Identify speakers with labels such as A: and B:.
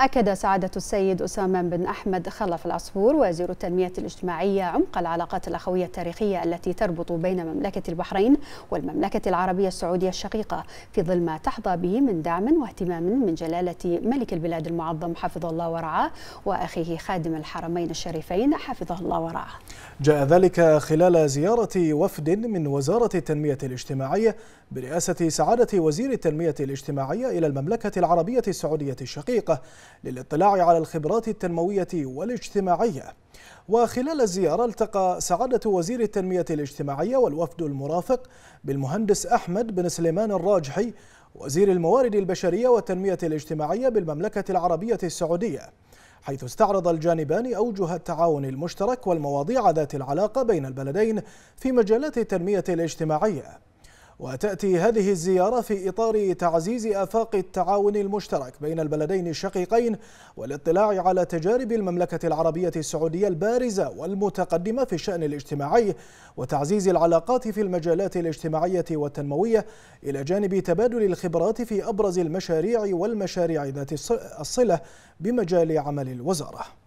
A: أكد سعادة السيد أسامة بن أحمد خلف العصفور وزير التنمية الاجتماعية عمق العلاقات الأخوية التاريخية التي تربط بين مملكة البحرين والمملكة العربية السعودية الشقيقة في ظل ما تحظى به من دعم واهتمام من جلالة ملك البلاد المعظم حفظه الله ورعاه وأخيه خادم الحرمين الشريفين حفظه الله ورعاه
B: جاء ذلك خلال زيارة وفد من وزارة التنمية الاجتماعية برئاسة سعادة وزير التنمية الاجتماعية إلى المملكة العربية السعودية الشقيقة للاطلاع على الخبرات التنموية والاجتماعية وخلال الزيارة التقى سعادة وزير التنمية الاجتماعية والوفد المرافق بالمهندس أحمد بن سليمان الراجحي وزير الموارد البشرية والتنمية الاجتماعية بالمملكة العربية السعودية حيث استعرض الجانبان أوجه التعاون المشترك والمواضيع ذات العلاقة بين البلدين في مجالات التنمية الاجتماعية وتأتي هذه الزيارة في إطار تعزيز آفاق التعاون المشترك بين البلدين الشقيقين والاطلاع على تجارب المملكة العربية السعودية البارزة والمتقدمة في الشأن الاجتماعي وتعزيز العلاقات في المجالات الاجتماعية والتنموية إلى جانب تبادل الخبرات في أبرز المشاريع والمشاريع ذات الصلة بمجال عمل الوزارة